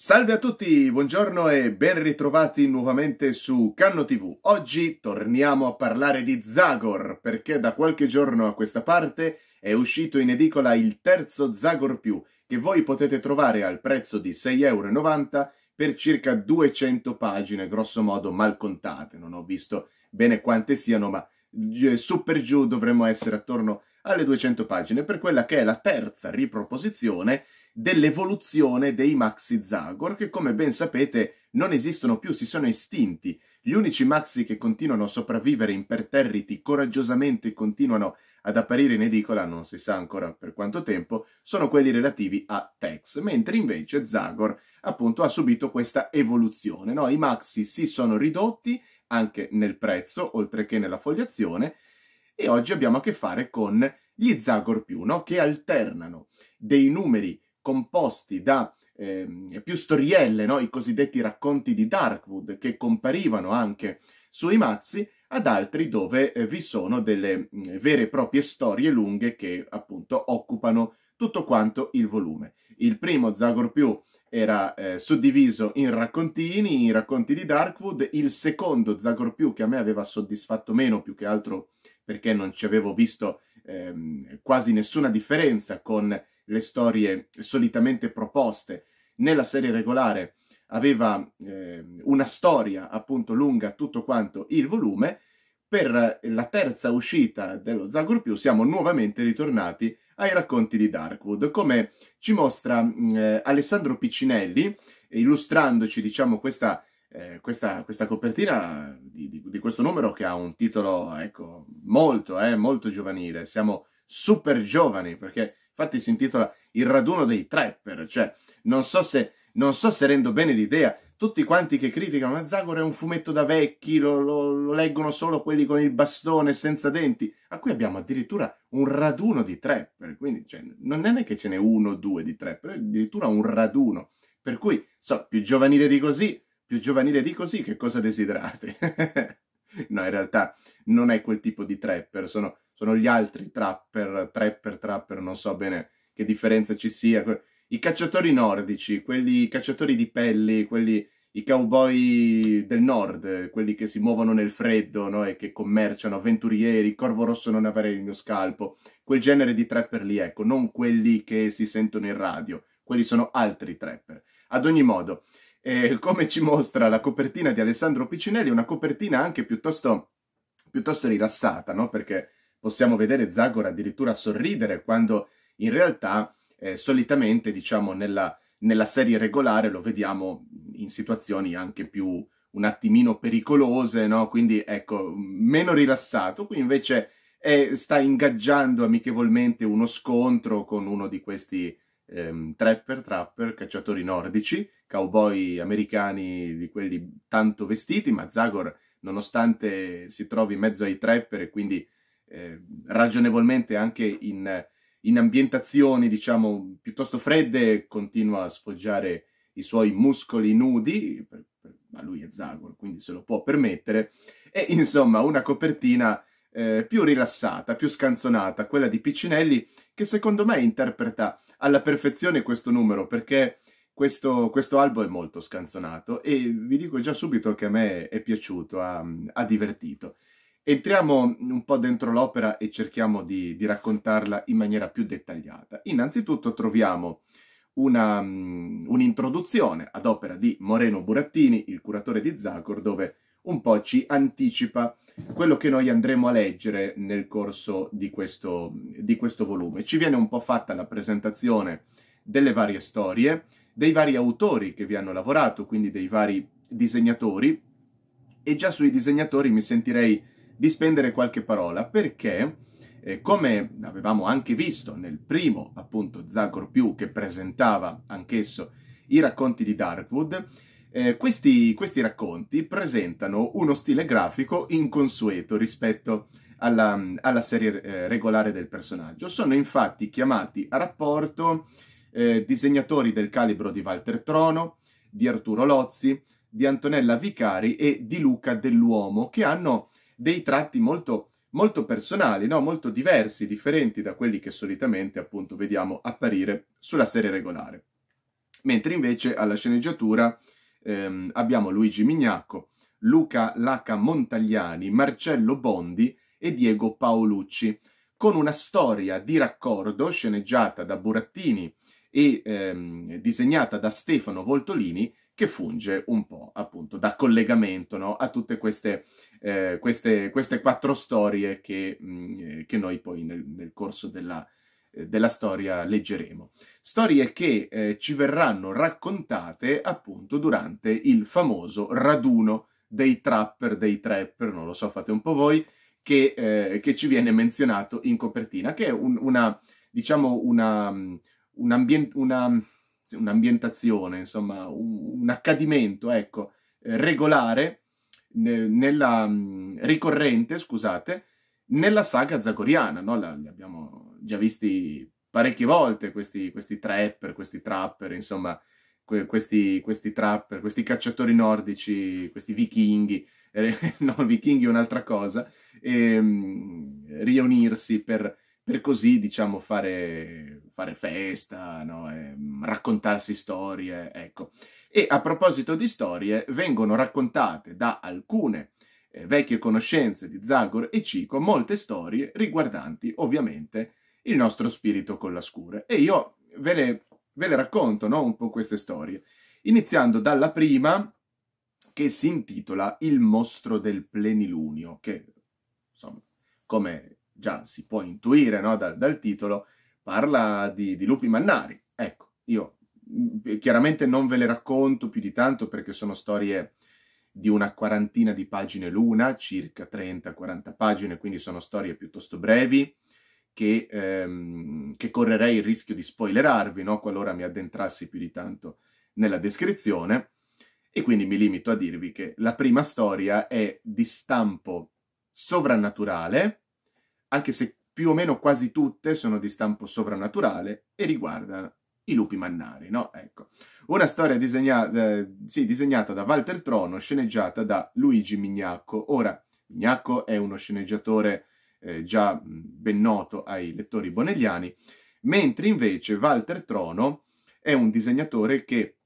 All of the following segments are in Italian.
Salve a tutti, buongiorno e ben ritrovati nuovamente su Canno TV. Oggi torniamo a parlare di Zagor perché da qualche giorno a questa parte è uscito in edicola il terzo Zagor più che voi potete trovare al prezzo di 6,90 euro per circa 200 pagine, grosso modo mal contate, non ho visto bene quante siano, ma eh, su per giù dovremmo essere attorno alle 200 pagine per quella che è la terza riproposizione dell'evoluzione dei maxi Zagor, che come ben sapete non esistono più, si sono estinti. Gli unici maxi che continuano a sopravvivere imperterriti, coraggiosamente continuano ad apparire in edicola, non si sa ancora per quanto tempo, sono quelli relativi a Tex, mentre invece Zagor appunto ha subito questa evoluzione. No? I maxi si sono ridotti anche nel prezzo, oltre che nella fogliazione, e oggi abbiamo a che fare con gli Zagor più, no? che alternano dei numeri composti da eh, più storielle, no? i cosiddetti racconti di Darkwood, che comparivano anche sui mazzi, ad altri dove eh, vi sono delle mh, mm, vere e proprie storie lunghe che appunto occupano tutto quanto il volume. Il primo, Zagor più, era eh, suddiviso in raccontini, in racconti di Darkwood, il secondo, Zagor più, che a me aveva soddisfatto meno, più che altro perché non ci avevo visto ehm, quasi nessuna differenza con le storie solitamente proposte nella serie regolare aveva eh, una storia appunto lunga tutto quanto il volume. Per la terza uscita dello Zagor Più siamo nuovamente ritornati ai racconti di Darkwood, come ci mostra mm, eh, Alessandro Piccinelli, illustrandoci diciamo questa, eh, questa, questa copertina di, di, di, questo numero che ha un titolo ecco, molto, eh, molto giovanile. Siamo super giovani perché Infatti si intitola Il raduno dei trapper, cioè non so se, non so se rendo bene l'idea. Tutti quanti che criticano ma Zagor è un fumetto da vecchi, lo, lo, lo leggono solo quelli con il bastone senza denti. Ma qui abbiamo addirittura un raduno di trapper, quindi cioè, non è che ce n'è uno o due di trapper, addirittura un raduno. Per cui, so, più giovanile di così, più giovanile di così, che cosa desiderate? no, in realtà non è quel tipo di trapper, sono, sono gli altri trapper, trapper, trapper, non so bene che differenza ci sia. I cacciatori nordici, quelli i cacciatori di pelli, quelli, i cowboy del nord, quelli che si muovono nel freddo no? e che commerciano, avventurieri, corvo rosso non avrei il mio scalpo, quel genere di trapper lì, ecco, non quelli che si sentono in radio, quelli sono altri trapper. Ad ogni modo, eh, come ci mostra la copertina di Alessandro Piccinelli, una copertina anche piuttosto, piuttosto rilassata, no? perché possiamo vedere Zagora addirittura sorridere quando in realtà eh, solitamente diciamo nella, nella serie regolare lo vediamo in situazioni anche più un attimino pericolose, no? quindi ecco, meno rilassato, qui invece è, eh, sta ingaggiando amichevolmente uno scontro con uno di questi ehm, trapper, trapper, cacciatori nordici, cowboy americani di quelli tanto vestiti, ma Zagor, nonostante si trovi in mezzo ai trapper e quindi eh, ragionevolmente anche in, in, ambientazioni, diciamo, piuttosto fredde, continua a sfoggiare i suoi muscoli nudi, per, per, ma lui è Zagor, quindi se lo può permettere, e insomma una copertina eh, più rilassata, più scanzonata, quella di Piccinelli, che secondo me interpreta alla perfezione questo numero, perché questo, questo albo è molto scanzonato e vi dico già subito che a me è piaciuto, ha, ha divertito. Entriamo un po' dentro l'opera e cerchiamo di, di, raccontarla in maniera più dettagliata. Innanzitutto troviamo una, um, un'introduzione ad opera di Moreno Burattini, il curatore di Zagor, dove un po' ci anticipa quello che noi andremo a leggere nel corso di questo, di questo volume. Ci viene un po' fatta la presentazione delle varie storie, dei vari autori che vi hanno lavorato, quindi dei vari disegnatori, e già sui disegnatori mi sentirei di spendere qualche parola perché, eh, come avevamo anche visto nel primo appunto Zagor più che presentava anch'esso i racconti di Darkwood, eh, questi, questi, racconti presentano uno stile grafico inconsueto rispetto alla, alla serie eh, regolare del personaggio. Sono infatti chiamati a rapporto eh, disegnatori del calibro di Walter Trono, di Arturo Lozzi, di Antonella Vicari e di Luca Dell'Uomo, che hanno dei tratti molto, molto personali, no? molto diversi, differenti da quelli che solitamente appunto vediamo apparire sulla serie regolare. Mentre invece alla sceneggiatura ehm, abbiamo Luigi Mignacco, Luca Laca Montagliani, Marcello Bondi e Diego Paolucci, con una storia di raccordo sceneggiata da Burattini e ehm, disegnata da Stefano Voltolini che funge un po' appunto da collegamento no? a tutte queste, eh, queste, queste, quattro storie che, mh, mm, eh, che noi poi nel, nel corso della, della storia leggeremo. Storie che eh, ci verranno raccontate appunto durante il famoso raduno dei trapper, dei trapper, non lo so, fate un po' voi, che, eh, che ci viene menzionato in copertina, che è un, una, diciamo, una, un ambient, una, un'ambientazione, insomma, un, un accadimento, ecco, regolare, nella, ricorrente, scusate, nella saga zagoriana, no? La, abbiamo già visti parecchie volte questi, questi trapper, questi trapper, insomma, que- questi, questi trapper, questi cacciatori nordici, questi vichinghi, eh, no, vichinghi è un'altra cosa, ehm, riunirsi per, per così, diciamo, fare, fare festa, no? eh, raccontarsi storie, ecco. E a proposito di storie, vengono raccontate da alcune eh, vecchie conoscenze di Zagor e Cico molte storie riguardanti, ovviamente, il nostro spirito con la scure. E io ve le, ve le racconto no? un po' queste storie, iniziando dalla prima che si intitola Il mostro del plenilunio, che insomma, come già si può intuire no? dal, dal, titolo, parla di, di lupi mannari. Ecco, io chiaramente non ve le racconto più di tanto perché sono storie di una quarantina di pagine l'una, circa 30-40 pagine, quindi sono storie piuttosto brevi che, ehm, che correrei il rischio di spoilerarvi, no? qualora mi addentrassi più di tanto nella descrizione. E quindi mi limito a dirvi che la prima storia è di stampo sovrannaturale, anche se più o meno quasi tutte sono di stampo sovrannaturale e riguardano i lupi mannari, no? Ecco. Una storia disegna- eh, sì, disegnata da Walter Trono, sceneggiata da Luigi Mignacco. Ora, Mignacco è uno sceneggiatore eh, già ben noto ai lettori bonelliani, mentre invece Walter Trono è un disegnatore che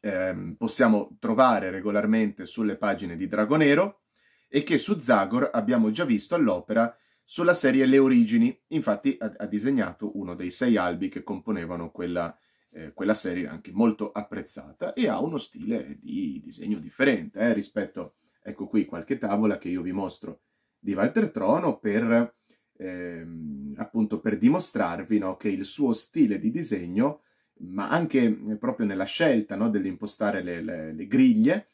ehm, possiamo trovare regolarmente sulle pagine di Dragonero e che su Zagor abbiamo già visto all'opera sulla serie Le origini, infatti ha, ha disegnato uno dei sei albi che componevano quella, eh, quella serie anche molto apprezzata e ha uno stile di disegno differente eh, rispetto, ecco qui qualche tavola che io vi mostro di Walter Trono per, ehm, appunto, per dimostrarvi no, che il suo stile di disegno, ma anche eh, proprio nella scelta no, dell'impostare le, le, le, griglie,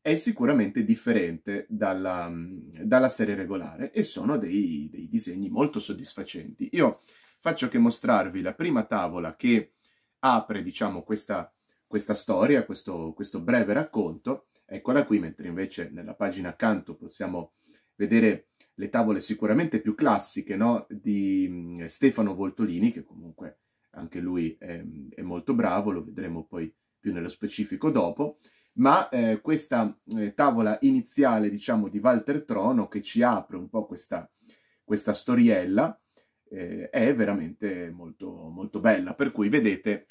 è sicuramente differente dalla, mm, dalla serie regolare e sono dei, dei, disegni molto soddisfacenti. Io faccio che mostrarvi la prima tavola che apre, diciamo, questa, questa storia, questo, questo breve racconto, eccola qui, mentre invece nella pagina accanto possiamo vedere le tavole sicuramente più classiche no? di mm, Stefano Voltolini, che comunque anche lui è, è, molto bravo, lo vedremo poi più nello specifico dopo, ma eh, questa eh, tavola iniziale, diciamo, di Walter Trono, che ci apre un po' questa, questa storiella, eh, è veramente molto, molto bella, per cui vedete,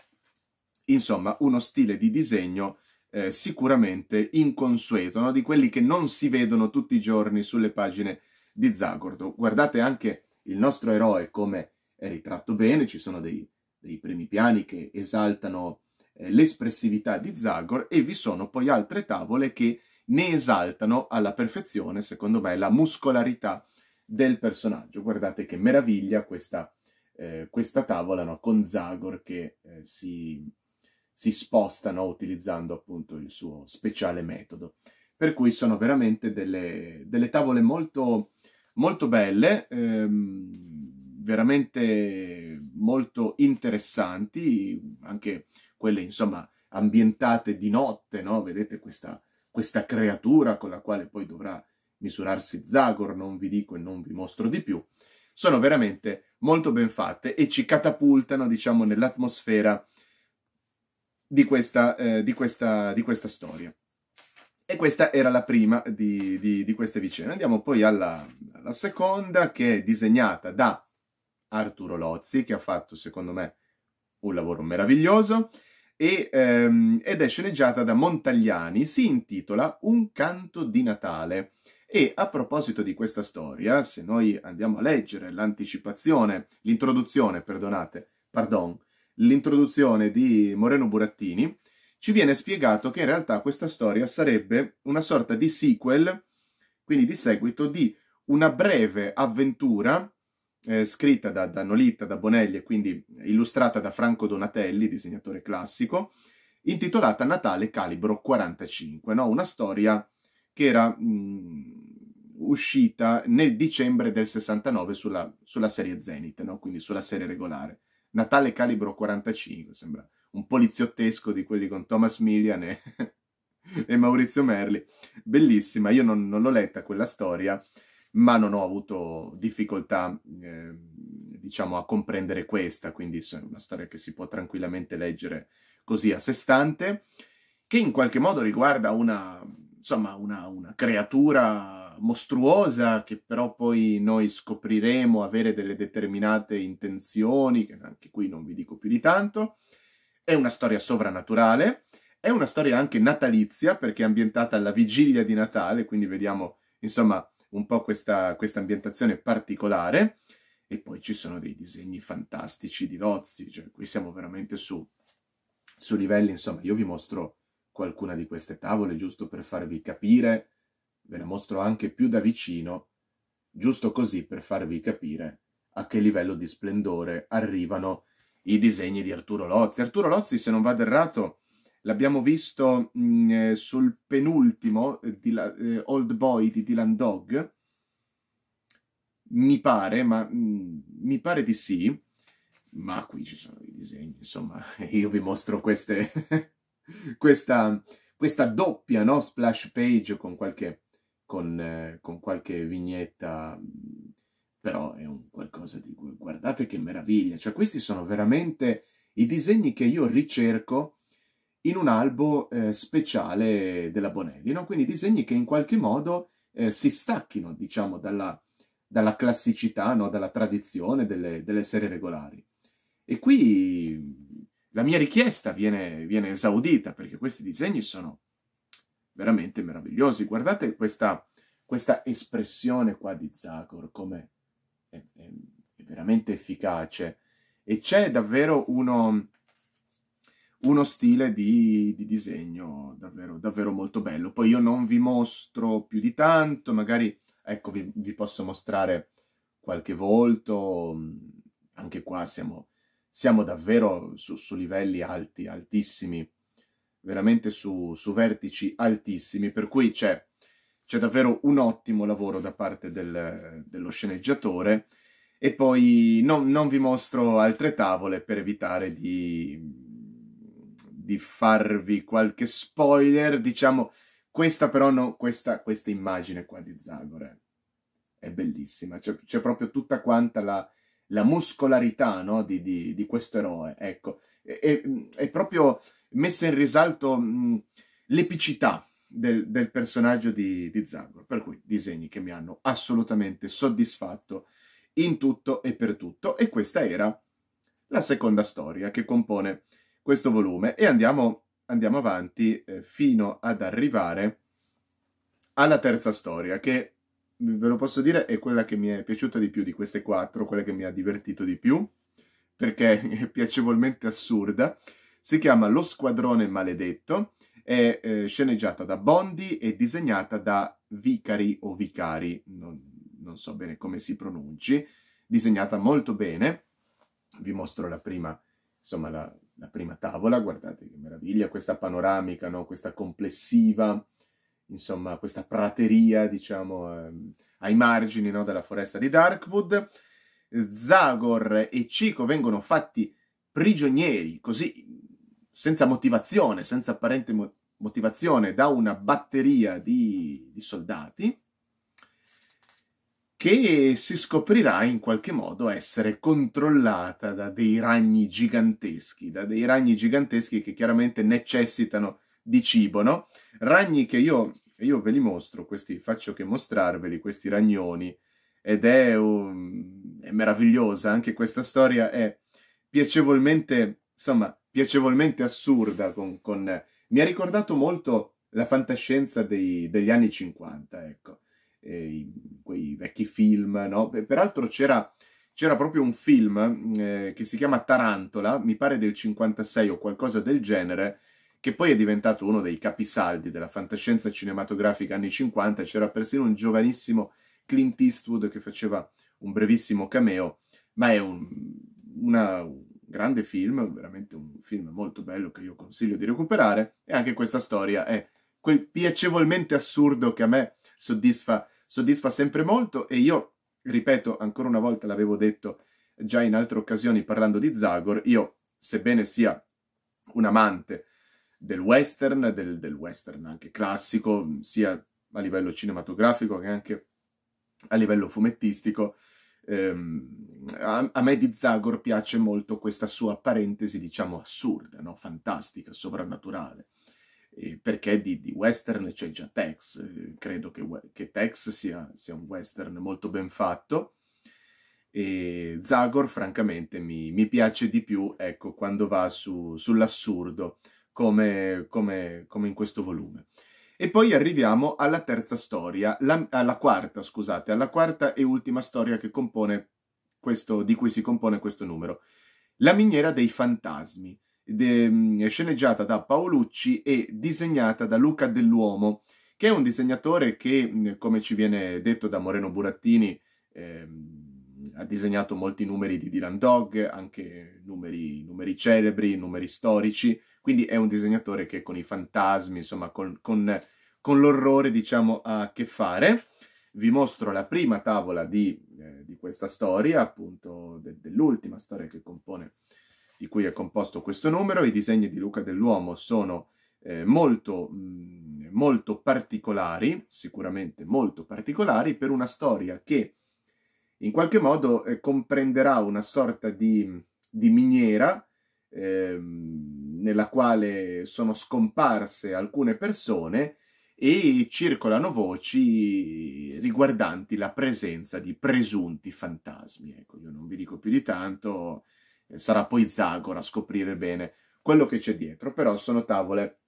insomma, uno stile di disegno eh, sicuramente inconsueto, no? di quelli che non si vedono tutti i giorni sulle pagine di Zagordo. Guardate anche il nostro eroe come è ritratto bene, ci sono dei, dei primi piani che esaltano eh, l'espressività di Zagor e vi sono poi altre tavole che ne esaltano alla perfezione, secondo me, la muscolarità del personaggio. Guardate che meraviglia questa, eh, questa tavola no? con Zagor che eh, si si spostano utilizzando appunto il suo speciale metodo. Per cui sono veramente delle, delle tavole molto, molto belle, ehm, veramente molto interessanti, anche quelle insomma ambientate di notte, no? vedete questa, questa creatura con la quale poi dovrà misurarsi Zagor, non vi dico e non vi mostro di più, sono veramente molto ben fatte e ci catapultano diciamo nell'atmosfera di questa, eh, di questa, di questa storia. E questa era la prima di, di, di queste vicende. Andiamo poi alla, alla, seconda, che è disegnata da Arturo Lozzi, che ha fatto, secondo me, un lavoro meraviglioso, e, ehm, ed è sceneggiata da Montagliani, si intitola Un canto di Natale. E a proposito di questa storia, se noi andiamo a leggere l'anticipazione, l'introduzione, perdonate, pardon, l'introduzione di Moreno Burattini, ci viene spiegato che in realtà questa storia sarebbe una sorta di sequel, quindi di seguito di una breve avventura eh, scritta da, da Nolitta, da Bonelli e quindi illustrata da Franco Donatelli, disegnatore classico, intitolata Natale Calibro 45, no? una storia che era mh, uscita nel dicembre del 69 sulla, sulla serie Zenith, no? quindi sulla serie regolare. Natale calibro 45, sembra un poliziottesco di quelli con Thomas Millian e, e Maurizio Merli. Bellissima, io non, non, l'ho letta quella storia, ma non ho avuto difficoltà, eh, diciamo, a comprendere questa, quindi è una storia che si può tranquillamente leggere così a sé stante, che in qualche modo riguarda una, insomma, una, una creatura mostruosa che però poi noi scopriremo avere delle determinate intenzioni, che anche qui non vi dico più di tanto. È una storia sovrannaturale, è una storia anche natalizia perché è ambientata alla vigilia di Natale, quindi vediamo insomma un po' questa, questa ambientazione particolare. E poi ci sono dei disegni fantastici di Lozzi, cioè qui siamo veramente su, su livelli, insomma, io vi mostro qualcuna di queste tavole giusto per farvi capire ve la mostro anche più da vicino, giusto così per farvi capire a che livello di splendore arrivano i disegni di Arturo Lozzi. Arturo Lozzi, se non vado errato, l'abbiamo visto mh, mm, eh, sul penultimo eh, di, eh, Old Boy di Dylan Dog, mi pare, ma mh, mm, mi pare di sì, ma qui ci sono i disegni, insomma, io vi mostro queste, questa, questa doppia no? splash page con qualche con, eh, con qualche vignetta, però è un qualcosa di... guardate che meraviglia, cioè questi sono veramente i disegni che io ricerco in un albo eh, speciale della Bonelli, no? quindi disegni che in qualche modo eh, si stacchino, diciamo, dalla, dalla classicità, no? dalla tradizione delle, delle, serie regolari. E qui la mia richiesta viene, viene esaudita, perché questi disegni sono veramente meravigliosi. Guardate questa, questa espressione qua di Zagor, come è, è, è veramente efficace. E c'è davvero uno, uno stile di, di disegno davvero, davvero, molto bello. Poi io non vi mostro più di tanto, magari ecco vi, vi posso mostrare qualche volto, anche qua siamo, siamo davvero su, su livelli alti, altissimi veramente su, su vertici altissimi, per cui c'è, c'è, davvero un ottimo lavoro da parte del, dello sceneggiatore e poi non, non, vi mostro altre tavole per evitare di, di farvi qualche spoiler, diciamo questa però no, questa, questa immagine qua di Zagore è, bellissima, c'è, c'è proprio tutta quanta la, la muscolarità no, di, di, di, questo eroe, ecco, è, è, è proprio messa in risalto mh, l'epicità del, del, personaggio di, di Zagor. Per cui disegni che mi hanno assolutamente soddisfatto in tutto e per tutto. E questa era la seconda storia che compone questo volume. E andiamo, andiamo avanti eh, fino ad arrivare alla terza storia, che ve lo posso dire è quella che mi è piaciuta di più di queste quattro, quella che mi ha divertito di più, perché è piacevolmente assurda. Si chiama Lo squadrone maledetto, è eh, sceneggiata da Bondi e disegnata da Vicari o Vicari, non, non so bene come si pronunci, disegnata molto bene. Vi mostro la prima, insomma, la, la prima tavola, guardate che meraviglia, questa panoramica, no? questa complessiva, insomma, questa prateria, diciamo, ehm, ai margini no? della foresta di Darkwood. Zagor e Chico vengono fatti prigionieri, così senza motivazione, senza apparente mo- motivazione, da una batteria di, di soldati che si scoprirà in qualche modo essere controllata da dei ragni giganteschi, da dei ragni giganteschi che chiaramente necessitano di cibo, no? Ragni che io, io ve li mostro, questi, faccio che mostrarveli, questi ragnoni, ed è, um, è meravigliosa, anche questa storia è piacevolmente, insomma, piacevolmente assurda con, con... mi ha ricordato molto la fantascienza dei, degli anni 50, ecco, e, quei vecchi film, no? Peraltro c'era, c'era proprio un film eh, che si chiama Tarantola, mi pare del 56 o qualcosa del genere, che poi è diventato uno dei capisaldi della fantascienza cinematografica anni 50, c'era persino un giovanissimo Clint Eastwood che faceva un brevissimo cameo, ma è un, una, grande film, veramente un film molto bello che io consiglio di recuperare e anche questa storia è quel piacevolmente assurdo che a me soddisfa, soddisfa sempre molto e io, ripeto, ancora una volta l'avevo detto già in altre occasioni parlando di Zagor, io, sebbene sia un amante del western, del, del western anche classico, sia a livello cinematografico che anche a livello fumettistico, ehm, a, a, me di Zagor piace molto questa sua parentesi, diciamo, assurda, no? fantastica, sovrannaturale. Eh, perché di, di, western c'è già Tex, eh, credo che, che Tex sia, sia, un western molto ben fatto. E Zagor, francamente, mi, mi piace di più ecco, quando va su, sull'assurdo, come, come, come in questo volume. E poi arriviamo alla terza storia, la, alla quarta, scusate, alla quarta e ultima storia che compone questo, di cui si compone questo numero. La miniera dei fantasmi, de, sceneggiata da Paolucci e disegnata da Luca Dell'Uomo, che è un disegnatore che, come ci viene detto da Moreno Burattini, eh, ha disegnato molti numeri di Dylan Dog, anche numeri, numeri celebri, numeri storici, quindi è un disegnatore che con i fantasmi, insomma, con, con, con l'orrore, diciamo, ha a che fare. Vi mostro la prima tavola di, eh, di questa storia, appunto, de, dell'ultima storia che compone, di cui è composto questo numero. I disegni di Luca dell'Uomo sono eh, molto, mh, mm, molto particolari, sicuramente molto particolari, per una storia che in qualche modo eh, comprenderà una sorta di, di miniera ehm, nella quale sono scomparse alcune persone e circolano voci riguardanti la presenza di presunti fantasmi. Ecco, io non vi dico più di tanto, eh, sarà poi Zagora a scoprire bene quello che c'è dietro, però sono tavole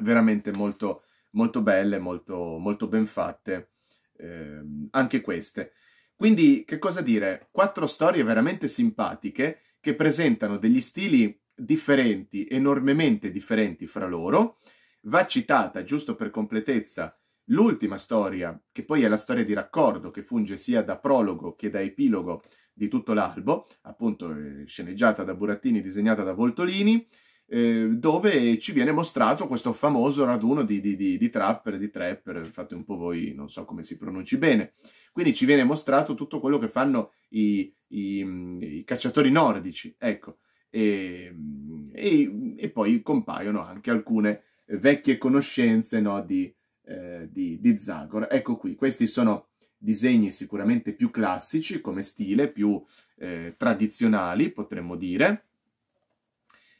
veramente molto, molto belle, molto, molto ben fatte, eh, anche queste. Quindi, che cosa dire? Quattro storie veramente simpatiche che presentano degli stili differenti, enormemente differenti fra loro. Va citata, giusto per completezza, l'ultima storia, che poi è la storia di raccordo, che funge sia da prologo che da epilogo di tutto l'albo, appunto eh, sceneggiata da Burattini, disegnata da Voltolini, eh, dove ci viene mostrato questo famoso raduno di, di, di, di trapper, di trapper, fate un po' voi, non so come si pronunci bene. Quindi ci viene mostrato tutto quello che fanno i, i, mm, i cacciatori nordici, ecco e, ehm, e, e poi compaiono anche alcune vecchie conoscenze no, di, eh, di, di, Zagor. Ecco qui, questi sono disegni sicuramente più classici come stile, più eh, tradizionali potremmo dire,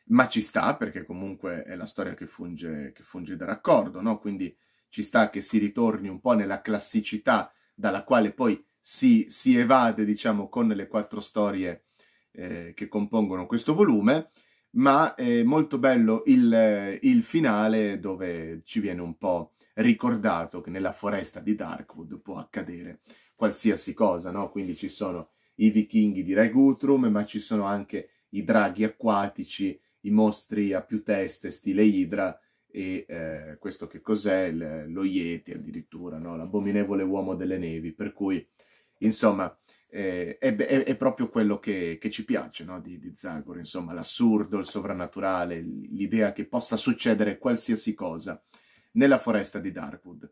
ma ci sta perché comunque è la storia che funge, che funge da raccordo, no? quindi ci sta che si ritorni un po' nella classicità dalla quale poi si, si evade diciamo con le quattro storie eh, che compongono questo volume, ma è molto bello il, il, finale dove ci viene un po' ricordato che nella foresta di Darkwood può accadere qualsiasi cosa, no? Quindi ci sono i vichinghi di Re Guthrum, ma ci sono anche i draghi acquatici, i mostri a più teste stile Idra e eh, questo che cos'è? L- lo Yeti addirittura, no? L'abominevole uomo delle nevi, per cui insomma eh, è, è, è, proprio quello che, che ci piace no? di, di Zagor, insomma, l'assurdo, il sovrannaturale, l'idea che possa succedere qualsiasi cosa nella foresta di Darkwood.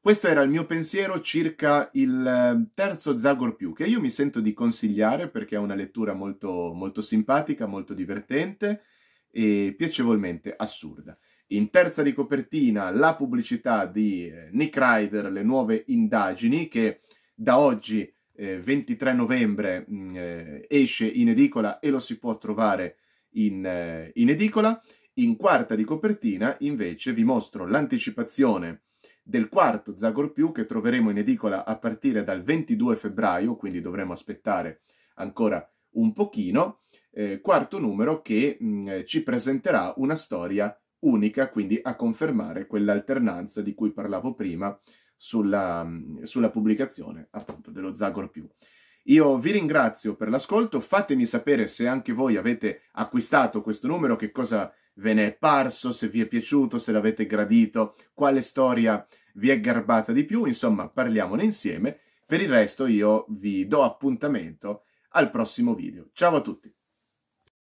Questo era il mio pensiero circa il ehm, terzo Zagor più, che io mi sento di consigliare perché è una lettura molto, molto simpatica, molto divertente e piacevolmente assurda. In terza di copertina la pubblicità di eh, Nick Ryder, le nuove indagini, che da oggi eh, 23 novembre mh, mm, eh, esce in edicola e lo si può trovare in, eh, in edicola. In quarta di copertina invece vi mostro l'anticipazione del quarto Zagor più che troveremo in edicola a partire dal 22 febbraio, quindi dovremo aspettare ancora un pochino. Eh, quarto numero che mh, mm, eh, ci presenterà una storia unica, quindi a confermare quell'alternanza di cui parlavo prima sulla, sulla pubblicazione appunto dello Zagor più. Io vi ringrazio per l'ascolto, fatemi sapere se anche voi avete acquistato questo numero, che cosa ve ne è parso, se vi è piaciuto, se l'avete gradito, quale storia vi è garbata di più, insomma parliamone insieme. Per il resto io vi do appuntamento al prossimo video. Ciao a tutti!